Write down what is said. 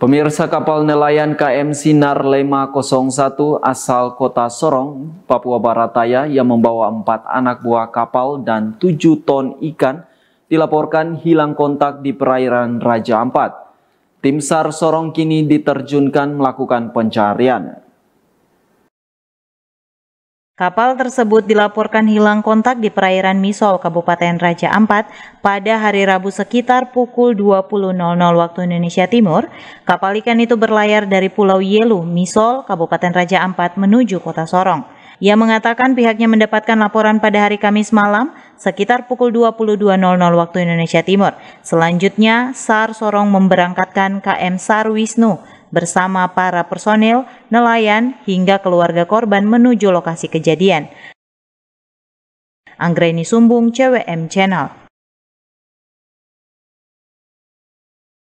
Pemirsa kapal nelayan KM Sinar Lema 01 asal kota Sorong, Papua Barat Daya yang membawa empat anak buah kapal dan tujuh ton ikan dilaporkan hilang kontak di perairan Raja Ampat. Tim SAR Sorong kini diterjunkan melakukan pencarian. Kapal tersebut dilaporkan hilang kontak di perairan Misol, Kabupaten Raja Ampat pada hari Rabu sekitar pukul 20.00 waktu Indonesia Timur. Kapal ikan itu berlayar dari Pulau Yelu, Misol, Kabupaten Raja Ampat menuju Kota Sorong. Ia mengatakan pihaknya mendapatkan laporan pada hari Kamis malam sekitar pukul 22.00 waktu Indonesia Timur. Selanjutnya, SAR Sorong memberangkatkan KM SAR Wisnu bersama para personil, nelayan, hingga keluarga korban menuju lokasi kejadian. Anggreni Sumbung, CWM Channel.